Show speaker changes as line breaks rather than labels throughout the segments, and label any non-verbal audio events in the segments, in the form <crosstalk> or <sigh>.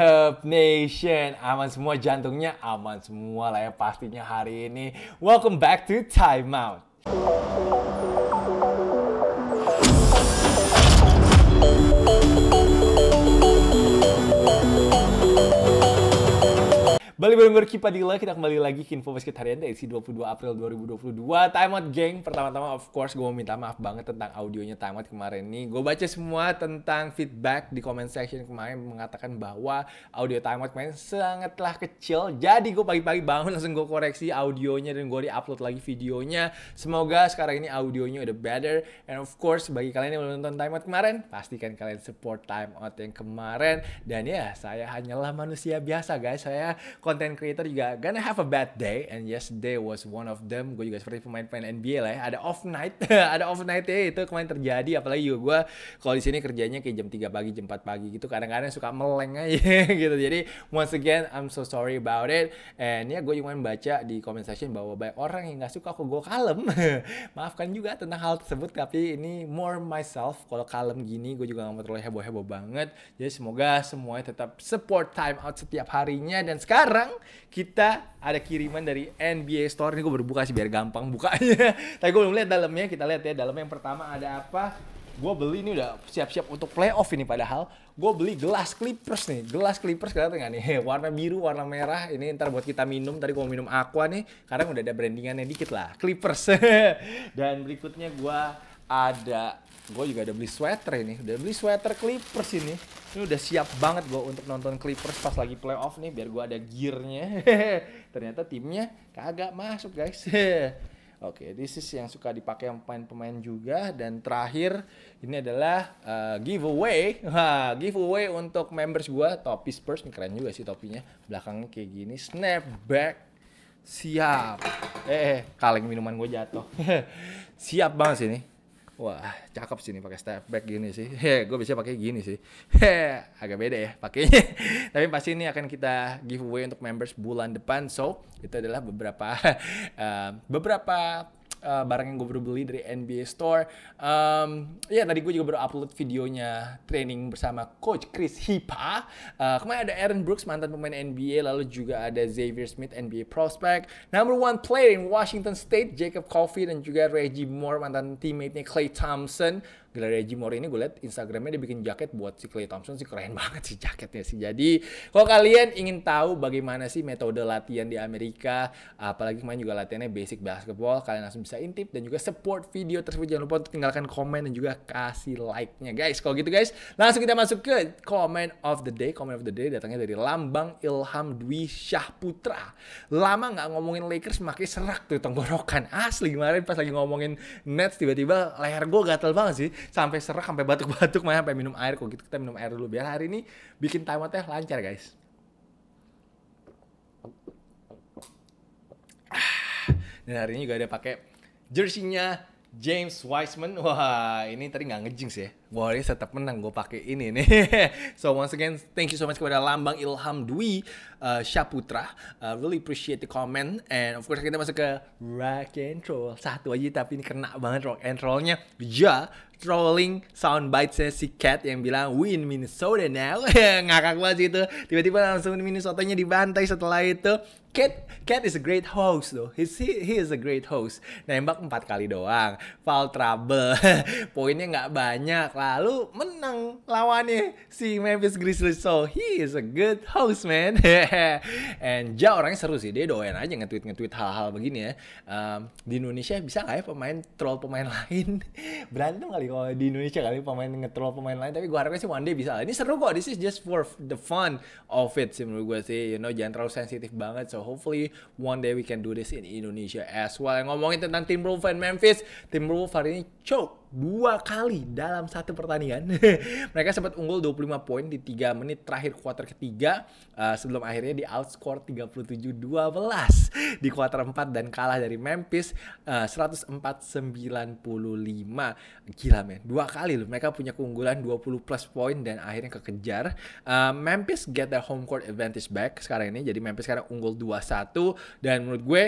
Hub Nation, aman semua jantungnya, aman semua lah ya pastinya hari ini. Welcome back to Time Out. Balik bareng Kipa Dila, kita kembali lagi ke Info Basket Harian dari 22 April 2022. Time out, geng. Pertama-tama, of course, gue mau minta maaf banget tentang audionya Time out kemarin nih. Gue baca semua tentang feedback di comment section kemarin mengatakan bahwa audio Time out kemarin sangatlah kecil. Jadi gue pagi-pagi bangun langsung gue koreksi audionya dan gue di-upload lagi videonya. Semoga sekarang ini audionya udah better. And of course, bagi kalian yang belum nonton Time out kemarin, pastikan kalian support Time out yang kemarin. Dan ya, saya hanyalah manusia biasa, guys. Saya content creator juga gonna have a bad day and yesterday was one of them gue juga seperti pemain-pemain NBA lah ya. ada off night <laughs> ada off night ya itu kemarin terjadi apalagi juga gue kalau di sini kerjanya kayak jam 3 pagi jam 4 pagi gitu kadang-kadang suka meleng aja <laughs> gitu jadi once again I'm so sorry about it and ya gue cuma baca di comment section bahwa banyak orang yang nggak suka kok gue kalem <laughs> maafkan juga tentang hal tersebut tapi ini more myself kalau kalem gini gue juga gak mau terlalu heboh-heboh banget jadi semoga semuanya tetap support time out setiap harinya dan sekarang sekarang kita ada kiriman dari NBA Store. Ini gue baru sih biar gampang bukanya. <laughs> Tapi gue belum lihat dalamnya. Kita lihat ya dalamnya yang pertama ada apa. Gue beli ini udah siap-siap untuk playoff ini padahal. Gue beli gelas Clippers nih. Gelas Clippers kelihatan nggak nih? <laughs> Warna biru, warna merah. Ini ntar buat kita minum. Tadi gue minum aqua nih. karena udah ada brandingannya dikit lah. Clippers. <laughs> Dan berikutnya gue ada gue juga udah beli sweater ini udah beli sweater Clippers ini ini udah siap banget gue untuk nonton Clippers pas lagi playoff nih biar gue ada gearnya <laughs> ternyata timnya kagak masuk guys <laughs> Oke, okay, this is yang suka dipakai yang pemain-pemain juga dan terakhir ini adalah uh, giveaway. <laughs> Ha, giveaway untuk members gue topi Spurs nih keren juga sih topinya. Belakangnya kayak gini, snapback. Siap. Eh, kaleng minuman gue jatuh. Siap banget sih ini wah cakep sih nih pakai step back gini sih <laughs> he gue biasanya pakai gini sih <laughs> he agak beda ya pakainya <laughs> tapi pasti ini akan kita giveaway untuk members bulan depan so itu adalah beberapa uh, beberapa uh, barang yang gue baru beli dari NBA Store. Um, ya yeah, tadi gue juga baru upload videonya training bersama Coach Chris Hipa. Uh, kemarin ada Aaron Brooks mantan pemain NBA, lalu juga ada Xavier Smith NBA prospect, number one player in Washington State Jacob Coffey dan juga Reggie Moore mantan teammate-nya Clay Thompson. Gloria Gilmore ini gue liat Instagramnya dia bikin jaket buat si Clay Thompson sih keren <laughs> banget sih jaketnya sih. Jadi kalau kalian ingin tahu bagaimana sih metode latihan di Amerika, apalagi kemarin juga latihannya basic basketball, kalian langsung bisa intip dan juga support video tersebut. Jangan lupa untuk tinggalkan komen dan juga kasih like-nya guys. Kalau gitu guys, langsung kita masuk ke comment of the day. Comment of the day datangnya dari Lambang Ilham Dwi Syahputra. Lama nggak ngomongin Lakers makin serak tuh tenggorokan. Asli kemarin pas lagi ngomongin Nets tiba-tiba leher gue gatel banget sih sampai serak sampai batuk-batuk mah sampai minum air kok gitu kita minum air dulu biar hari ini bikin time teh lancar guys ah, dan hari ini juga ada pakai jersey-nya James Wiseman. Wah, ini tadi nggak ngejinx sih ya. Wah, ini tetap menang. Gue pakai ini nih. <laughs> so once again, thank you so much kepada Lambang Ilham Dwi uh, Syaputra. Uh, really appreciate the comment. And of course kita masuk ke rock and roll. Satu aja tapi ini kena banget rock and rollnya. Ya, trolling soundbite-nya si Cat yang bilang win Minnesota now <laughs> ngakak banget sih itu tiba-tiba langsung Minnesota-nya dibantai setelah itu Cat Cat is a great host though. He's, he, he is a great host. Nembak empat kali doang. Foul trouble. <laughs> Poinnya nggak banyak. Lalu menang lawannya si Memphis Grizzlies. So he is a good host man. <laughs> And Ja orangnya seru sih. Dia doain aja nge-tweet nge-tweet hal-hal begini ya. Um, di Indonesia bisa nggak ya pemain troll pemain lain berantem kali kalau di Indonesia kali pemain ngetrol pemain lain tapi gue harapnya sih one day bisa ini seru kok this is just for the fun of it sih menurut gue sih you know jangan terlalu sensitif banget so hopefully one day we can do this in Indonesia as well ngomongin tentang tim Timberwolves and Memphis tim Timberwolves hari ini choke dua kali dalam satu pertandingan. <laughs> mereka sempat unggul 25 poin di tiga menit terakhir kuarter ketiga uh, sebelum akhirnya di outscore 37-12 di kuarter 4 dan kalah dari Memphis eh, uh, 104-95. Gila men, dua kali loh mereka punya keunggulan 20 plus poin dan akhirnya kekejar. Uh, Memphis get their home court advantage back sekarang ini. Jadi Memphis sekarang unggul 2-1 dan menurut gue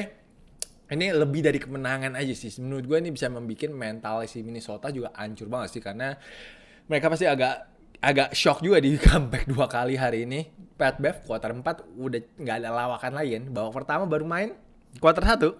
ini lebih dari kemenangan aja sih. Menurut gue ini bisa membuat mental si Minnesota juga hancur banget sih karena mereka pasti agak agak shock juga di <laughs> comeback dua kali hari ini. Pat Bev kuarter empat udah nggak ada lawakan lain. Kan. bawa pertama baru main kuarter satu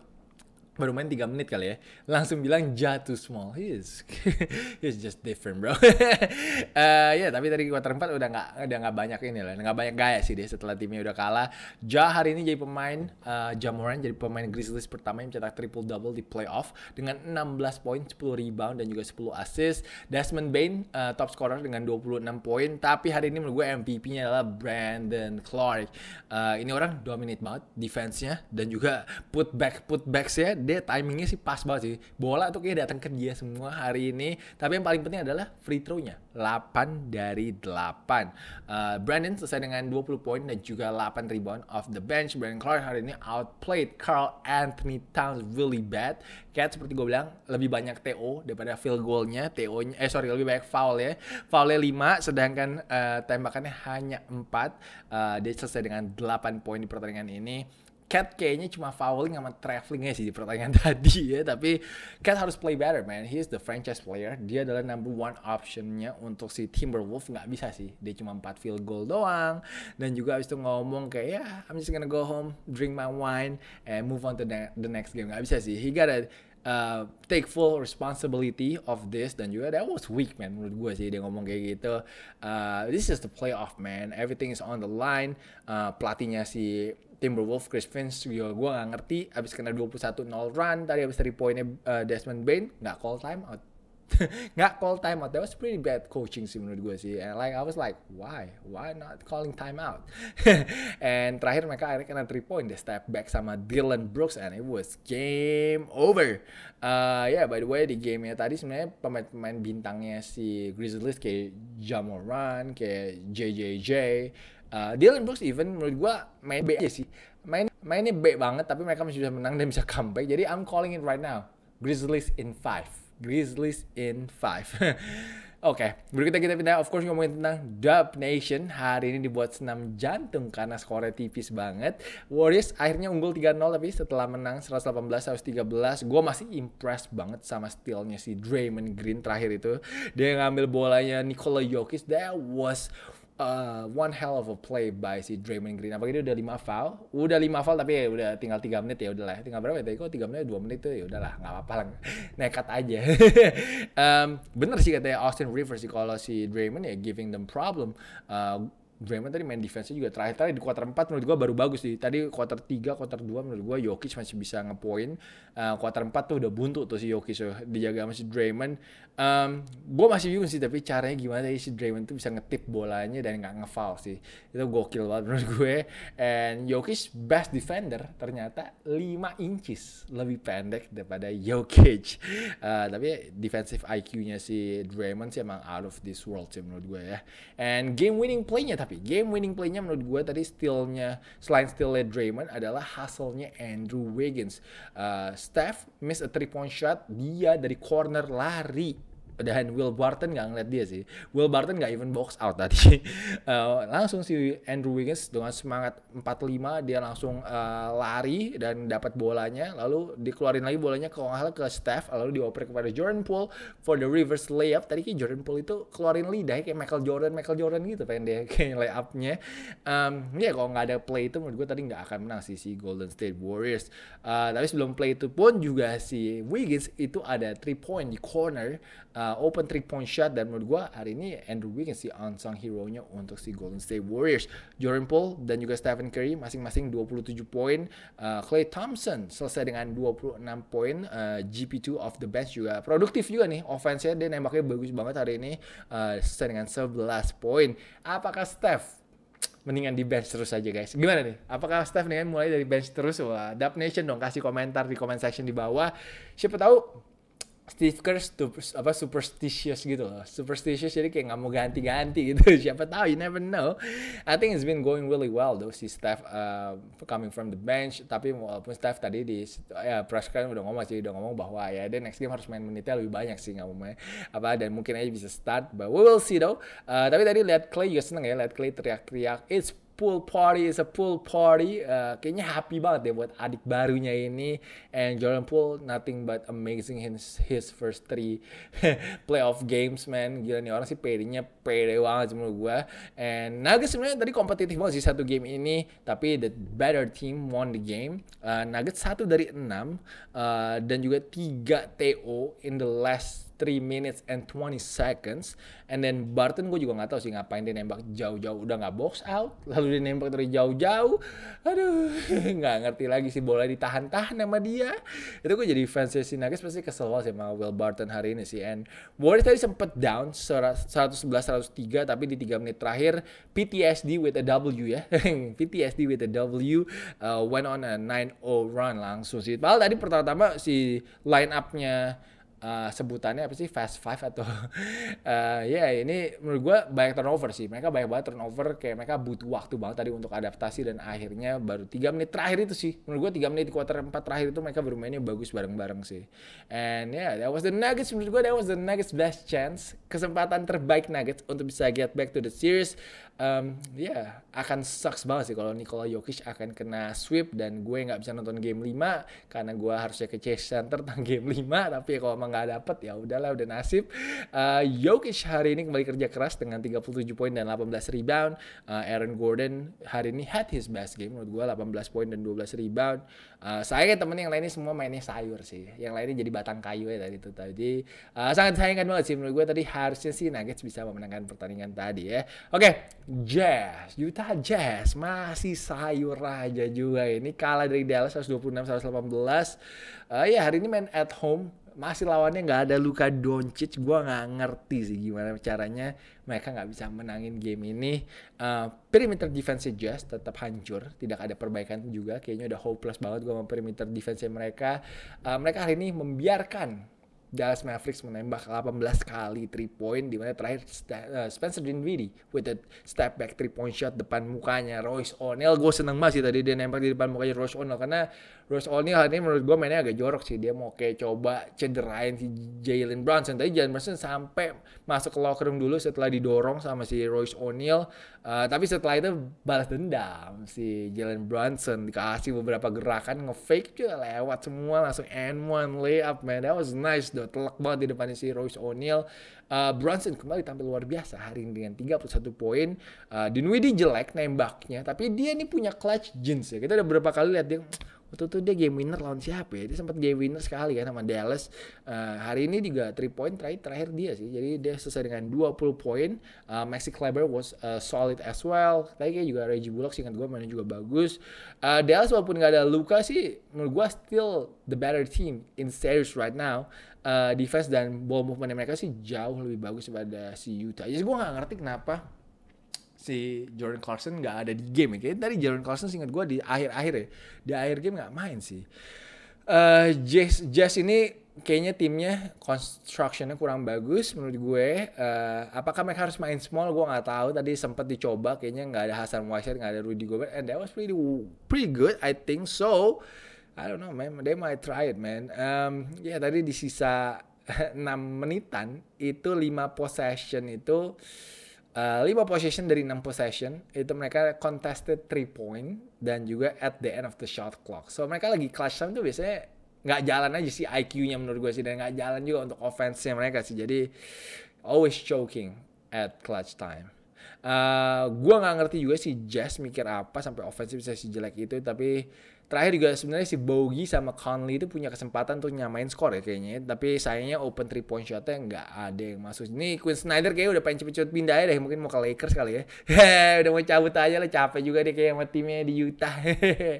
baru main 3 menit kali ya langsung bilang jatuh small he is <laughs> he's just different bro uh, <laughs> ya yeah, tapi dari quarter 4 udah nggak udah nggak banyak ini lah nggak banyak gaya sih deh setelah timnya udah kalah Ja hari ini jadi pemain uh, eh, Jamoran jadi pemain Grizzlies pertama yang mencetak triple double di playoff dengan 16 poin 10 rebound dan juga 10 assist Desmond Bain uh, top scorer dengan 26 poin tapi hari ini menurut gue MVP-nya adalah Brandon Clark uh, ini orang dominate banget defense-nya dan juga put back put backs ya dia timingnya sih pas banget sih. Bola tuh kayak datang ke dia semua hari ini. Tapi yang paling penting adalah free throw-nya. 8 dari 8. Uh, eh, Brandon selesai dengan 20 poin dan juga 8 rebound off the bench. Brandon Clark hari ini outplayed Carl Anthony Towns really bad. Cat seperti gue bilang lebih banyak TO daripada field goal-nya. TO-nya eh sorry lebih banyak foul ya. Foul-nya 5 sedangkan uh, tembakannya hanya 4. Uh, eh, dia selesai dengan 8 poin di pertandingan ini Cat kayaknya cuma fouling sama travelingnya sih di pertanyaan <laughs> tadi ya. Tapi Cat harus play better man. He is the franchise player. Dia adalah number one optionnya untuk si Timberwolf nggak bisa sih. Dia cuma 4 field goal doang. Dan juga habis itu ngomong kayak ya yeah, I'm just gonna go home, drink my wine, and move on to the next game. Nggak bisa sih. He gotta uh, take full responsibility of this dan juga that was weak man menurut gue sih dia ngomong kayak gitu uh, this is the playoff man everything is on the line uh, pelatihnya si Timberwolves Chris Finch juga gue gak ngerti abis kena 21-0 run tadi abis dari poinnya uh, Desmond Bain nggak call time out <laughs> nggak call time out. That was pretty bad coaching sih menurut gue sih. And like I was like, why, why not calling time out? <laughs> and terakhir mereka akhirnya kena three point. They step back sama Dylan Brooks and it was game over. Uh, ya yeah, by the way di gamenya tadi sebenarnya pemain-pemain bintangnya si Grizzlies kayak Jamoran, kayak JJJ, uh, Dylan Brooks even menurut gue main B aja sih. Main mainnya B banget tapi mereka masih bisa menang dan bisa comeback. Jadi I'm calling it right now. Grizzlies in five Grizzlies in 5. <laughs> Oke, okay, berikutnya kita pindah of course ngomongin tentang Dub Nation. Hari ini dibuat senam jantung karena skornya tipis banget. Warriors akhirnya unggul 3-0 tapi setelah menang 118-113, gue masih impressed banget sama stylenya si Draymond Green terakhir itu. Dia ngambil bolanya Nikola Jokic, that was uh, one hell of a play by si Draymond Green. Apalagi dia udah lima foul, udah lima foul tapi ya udah tinggal tiga menit ya udahlah. Tinggal berapa ya tadi kok tiga menit 2 menit tuh ya udahlah nggak apa-apa lah. <laughs> Nekat aja. um, <laughs> bener sih katanya Austin Rivers sih kalau si Draymond ya giving them problem. Uh, Draymond tadi main defense juga terakhir tadi di quarter 4 menurut gua baru bagus sih. Tadi quarter 3, quarter 2 menurut gua Jokic masih bisa ngepoin. Uh, quarter 4 tuh udah buntu tuh si Jokic tuh dijaga sama si Draymond. Um, gua masih bingung sih tapi caranya gimana tadi si Draymond tuh bisa ngetip bolanya dan nggak ngefoul sih. Itu gokil banget menurut gue. And Jokic best defender ternyata 5 inches lebih pendek daripada Jokic. Uh, tapi defensive IQ-nya si Draymond sih emang out of this world sih menurut gue ya. And game winning play-nya tapi game winning play-nya menurut gue tadi stealnya selain steal-nya Draymond adalah hasilnya Andrew Wiggins. Uh, Steph miss a three point shot, dia dari corner lari dan Will Barton nggak ngeliat dia sih. Will Barton nggak even box out tadi. Uh, <laughs> langsung si Andrew Wiggins dengan semangat 45 dia langsung uh, lari dan dapat bolanya lalu dikeluarin lagi bolanya ke salah ke Steph lalu dioper kepada Jordan Poole for the reverse layup. Tadi kayak Jordan Poole itu keluarin lidah kayak Michael Jordan, Michael Jordan gitu pengen dia <laughs> kayak layupnya. Um, ya yeah, kalau nggak ada play itu menurut gue tadi nggak akan menang sih si Golden State Warriors. Uh, tapi sebelum play itu pun juga si Wiggins itu ada three point di corner. Uh, uh, open three point shot dan menurut gue hari ini Andrew Wiggins si unsung hero nya untuk si Golden State Warriors Jordan Poole dan juga Stephen Curry masing-masing 27 poin uh, Clay Thompson selesai dengan 26 poin uh, GP2 of the bench juga produktif juga nih offense-nya dia nembaknya bagus banget hari ini uh, selesai dengan 11 poin apakah Steph mendingan di bench terus aja guys. Gimana nih? Apakah Steph dengan mulai dari bench terus? Wah, Dap Nation dong kasih komentar di comment section di bawah. Siapa tahu Steve Kerr super, apa superstitious gitu loh superstitious jadi kayak nggak mau ganti-ganti gitu <laughs> siapa tahu you never know I think it's been going really well though si Steph uh, coming from the bench tapi walaupun Steph tadi di ya press kan udah ngomong sih udah ngomong bahwa ya dia next game harus main menitnya lebih banyak sih nggak mau main apa dan mungkin aja bisa start but we will see though uh, tapi tadi lihat Clay juga seneng ya lihat Clay teriak-teriak it's pool party is a pool party. Uh, kayaknya happy banget deh buat adik barunya ini. And Jordan Poole nothing but amazing his, his first three <laughs> playoff games man. Gila nih orang sih pedenya pede banget menurut gue. And Nuggets sebenarnya tadi kompetitif banget sih satu game ini. Tapi the better team won the game. Uh, Nuggets satu dari enam uh, dan juga tiga TO in the last 3 minutes and 20 seconds and then Barton gue juga nggak tahu sih ngapain dia nembak jauh-jauh udah nggak box out lalu dia nembak dari jauh-jauh aduh <laughs> nggak ngerti lagi sih bola ditahan-tahan sama dia itu gue jadi fans si Nuggets pasti kesel banget sih sama Will Barton hari ini sih and Warriors tadi sempet down 111-103 tapi di 3 menit terakhir PTSD with a W ya <laughs> PTSD with a W uh, went on a 9-0 run langsung sih padahal tadi pertama-tama si line up-nya uh, sebutannya apa sih fast five atau uh, <laughs> ya yeah, ini menurut gue banyak turnover sih mereka banyak banget turnover kayak mereka butuh waktu banget tadi untuk adaptasi dan akhirnya baru tiga menit terakhir itu sih menurut gue tiga menit di kuarter empat terakhir itu mereka bermainnya bagus bareng-bareng sih and yeah that was the Nuggets menurut gue that was the Nuggets best chance kesempatan terbaik Nuggets untuk bisa get back to the series um, ya yeah, akan sucks banget sih kalau Nikola Jokic akan kena sweep dan gue nggak bisa nonton game 5 karena gue harusnya ke Chase Center tentang <laughs> game 5 tapi ya kalau emang nggak dapet ya udahlah udah nasib. Uh, Jokic hari ini kembali kerja keras dengan 37 poin dan 18 rebound. Uh, Aaron Gordon hari ini had his best game menurut gue 18 poin dan 12 rebound. Uh, saya temen yang lainnya semua mainnya sayur sih. Yang lainnya jadi batang kayu ya tadi itu tadi. Uh, sangat sayangkan banget sih menurut gue tadi harusnya sih Nuggets bisa memenangkan pertandingan tadi ya. Oke, okay. Jazz, Utah Jazz masih sayur aja juga ini kalah dari Dallas 126 118. Uh, ya hari ini main at home masih lawannya nggak ada Luka Doncic gue nggak ngerti sih gimana caranya mereka nggak bisa menangin game ini uh, perimeter defense Jazz tetap hancur tidak ada perbaikan juga kayaknya udah hopeless banget gue sama perimeter defense mereka uh, mereka hari ini membiarkan Dallas Mavericks menembak 18 kali 3 point dimana terakhir eh, Spencer Dinwiddie with a step back 3 point shot depan mukanya Royce O'Neal gue seneng banget sih tadi dia nembak di depan mukanya Royce O'Neal karena Royce O'Neal hari ini menurut gue mainnya agak jorok sih. Dia mau kayak coba cederain si Jalen Brunson. Tapi Jalen Brunson sampai masuk ke locker room dulu setelah didorong sama si Royce O'Neal. Uh, eh, tapi setelah itu balas dendam si Jalen Brunson. Dikasih beberapa gerakan ngefake fake juga lewat semua. Langsung n one layup man. That was nice though. Telak banget di depan si Royce O'Neal. Uh, eh, Brunson kembali tampil luar biasa hari ini dengan 31 poin. Uh, Dinwiddie jelek nembaknya. Tapi dia ini punya clutch jeans ya. Kita udah beberapa kali lihat dia waktu itu dia game winner lawan siapa ya dia sempat game winner sekali kan sama Dallas uh, hari ini juga 3 point terakhir terakhir dia sih jadi dia selesai dengan 20 poin uh, Maxi Kleber was uh, solid as well tapi kayak juga Reggie Bullock sih kan gue mainnya juga bagus uh, Dallas walaupun gak ada Luka sih menurut gue still the better team in series right now uh, defense dan ball movement mereka sih jauh lebih bagus daripada si Utah jadi gue gak ngerti kenapa si Jordan Clarkson nggak ada di game ya. Kayaknya dari Jordan Clarkson ingat gue di akhir-akhir ya. Di akhir game nggak main sih. Uh, Jazz, Jazz ini kayaknya timnya constructionnya kurang bagus menurut gue. Uh, apakah mereka harus main small? Gue nggak tahu. Tadi sempat dicoba, kayaknya nggak ada Hasan Whiteside, nggak ada Rudy Gobert, and that was pretty pretty good, I think. So, I don't know, man. They might try it, man. Um, ya yeah, tadi di sisa 6 <laughs> menitan itu 5 possession itu Uh, eh, 5 possession dari 6 possession itu mereka contested 3 point dan juga at the end of the shot clock. So mereka lagi clutch time tuh biasanya nggak jalan aja sih IQ-nya menurut gue sih dan nggak jalan juga untuk offense-nya mereka sih. Jadi always choking at clutch time. Uh, eh, gue nggak ngerti juga sih Jazz mikir apa sampai offensive bisa jelek itu tapi Terakhir juga sebenarnya si Bogie sama Conley itu punya kesempatan untuk nyamain skor ya kayaknya. Ya. Tapi sayangnya open three point shotnya nggak ada yang masuk. Ini Quinn Snyder kayaknya udah pengen cepet-cepet pindah ya deh. Mungkin mau ke Lakers kali ya. <laughs> udah mau cabut aja lah. Capek juga deh kayak sama timnya di Utah. <laughs> Oke,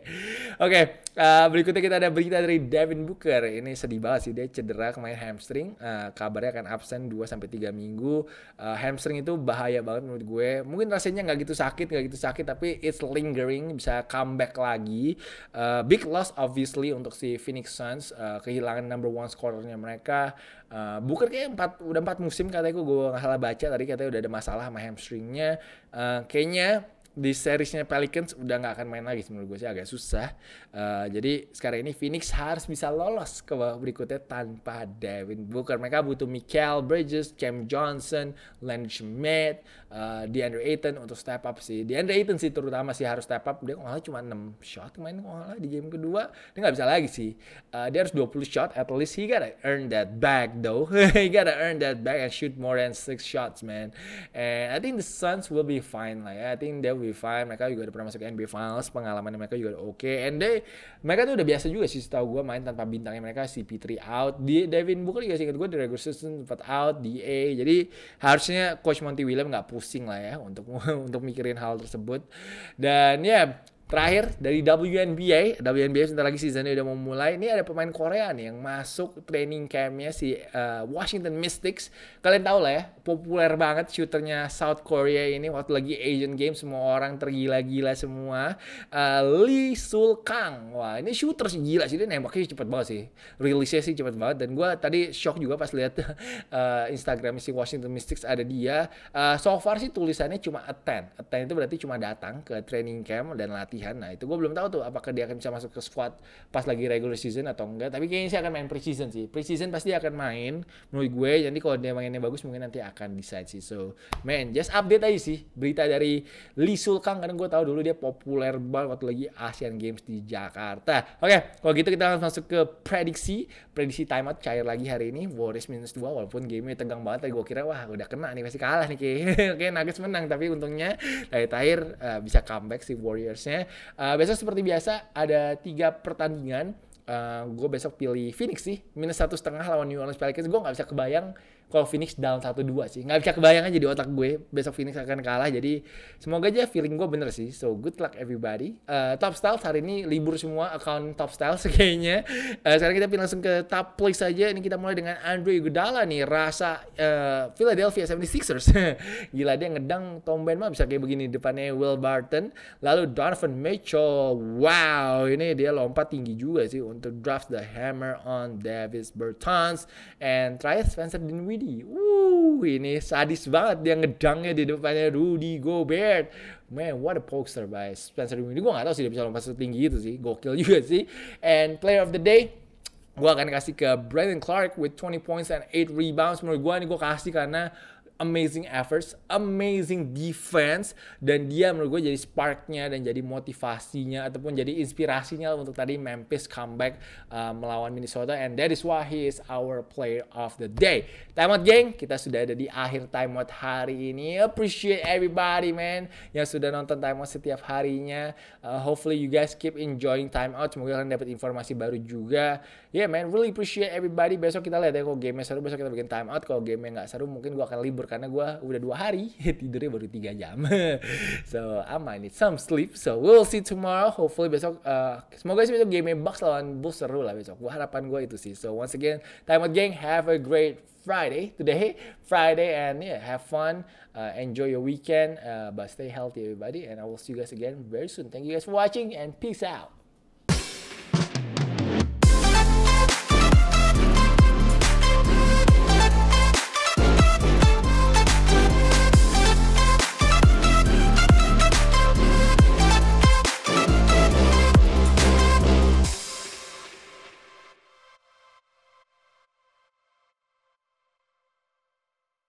okay, uh, eh, berikutnya kita ada berita dari Devin Booker. Ini sedih banget sih dia cedera kemarin hamstring. Uh, kabarnya akan absen 2-3 minggu. Uh, hamstring itu bahaya banget menurut gue. Mungkin rasanya nggak gitu sakit, nggak gitu sakit. Tapi it's lingering. Bisa comeback lagi. Uh, Uh, big loss obviously untuk si Phoenix Suns uh, kehilangan number one scorernya mereka. Uh, Booker kayak empat udah empat musim katanya gue nggak salah baca tadi katanya udah ada masalah sama hamstringnya. Uh, kayaknya di seriesnya Pelicans udah nggak akan main lagi menurut gue sih agak susah. Uh, jadi sekarang ini Phoenix harus bisa lolos ke bawah berikutnya tanpa Devin Booker. Mereka butuh Michael Bridges, Cam Johnson, Lance Schmidt, uh, Andrew Ayton untuk step up sih. Di Andrew Ayton sih terutama sih harus step up. Dia ngolah cuma 6 shot main ngolah di game kedua. Dia nggak bisa lagi sih. Uh, dia harus 20 shot at least he gotta earn that back though. <laughs> he gotta earn that back and shoot more than 6 shots man. And I think the Suns will be fine lah ya. I think they will be fine. Mereka juga udah pernah masuk NBA Finals. Pengalaman mereka juga oke. Okay. And they mereka tuh udah biasa juga sih setahu gue main tanpa bintangnya mereka si P3 out. Di Devin Booker juga singkat gue di regular season sempat out, A Jadi harusnya Coach Monty Williams nggak push pusing lah ya untuk <laughs> untuk mikirin hal tersebut dan ya yeah, Terakhir dari WNBA, WNBA sebentar lagi seasonnya udah mau mulai. Ini ada pemain Korea nih yang masuk training campnya si uh, Washington Mystics. Kalian tahu lah ya, populer banget shooternya South Korea ini waktu lagi Asian Games semua orang tergila-gila semua. Uh, Lee Sul Kang, wah ini shooter sih gila sih dia nembaknya cepet banget sih, rilisnya sih cepet banget. Dan gue tadi shock juga pas lihat uh, <laughs> eh, Instagram si Washington Mystics ada dia. Uh, so far sih tulisannya cuma attend, attend itu berarti cuma datang ke training camp dan latihan latihan. Nah itu gue belum tahu tuh apakah dia akan bisa masuk ke squad pas lagi regular season atau enggak. Tapi kayaknya sih akan main preseason sih. Preseason pasti akan main menurut gue. Jadi kalau dia mainnya bagus mungkin nanti akan decide sih. So man just update aja sih berita dari Lee Sulkang karena gue tahu dulu dia populer banget waktu lagi Asian Games di Jakarta. Oke okay, kalau gitu kita langsung masuk ke prediksi. Prediksi timeout cair lagi hari ini. Warriors minus 2 walaupun gamenya tegang banget. tapi gue kira wah udah kena nih pasti kalah nih <laughs> Oke okay, Nuggets menang tapi untungnya dari terakhir uh, bisa comeback si Warriorsnya Uh, besok seperti biasa ada tiga pertandingan. Uh, eh, gue besok pilih Phoenix sih minus satu setengah lawan New Orleans Pelicans. Gue nggak bisa kebayang kalau Phoenix down 1-2 sih. Nggak bisa kebayang aja di otak gue besok Phoenix akan kalah. Jadi semoga aja feeling gue bener sih. So good luck everybody. Uh, top Styles hari ini libur semua account Top Styles <laughs> kayaknya. Uh, sekarang kita langsung ke top place aja. Ini kita mulai dengan Andre Iguodala nih. Rasa uh, Philadelphia 76ers. <laughs> Gila dia ngedang Ben mah bisa kayak begini. Depannya Will Barton. Lalu Donovan Mitchell. Wow ini dia lompat tinggi juga sih untuk draft the hammer on Davis Bertans. And try Spencer Dinwiddie Rudy. Uh, ini sadis banget dia ngedangnya di depannya Rudy Gobert. Man, what a poster by Spencer Dinwiddie. Gue gak tau sih dia bisa lompat setinggi itu sih. Gokil <laughs> juga sih. And player of the day, gue akan kasih ke Brandon Clark with 20 points and 8 rebounds. Menurut gue ini gue kasih karena amazing efforts, amazing defense dan dia menurut gue jadi sparknya dan jadi motivasinya ataupun jadi inspirasinya untuk tadi Memphis comeback uh, melawan Minnesota and that is why he is our player of the day. Timeout geng, kita sudah ada di akhir timeout hari ini. Appreciate everybody man yang sudah nonton timeout setiap harinya. Uh, hopefully you guys keep enjoying timeout. Semoga kalian dapat informasi baru juga. Yeah man, really appreciate everybody. Besok kita lihat ya kalau game seru besok kita bikin timeout Kalau game nggak seru mungkin gue akan libur tidur karena gue udah dua hari <laughs> tidurnya baru tiga jam <laughs> so I might need some sleep so we'll see tomorrow hopefully besok uh, semoga sih besok game Bucks lawan Bulls seru lah besok gue harapan gue itu sih so once again time out gang have a great Friday today Friday and yeah have fun uh, enjoy your weekend uh, but stay healthy everybody and I will see you guys again very soon thank you guys for watching and peace out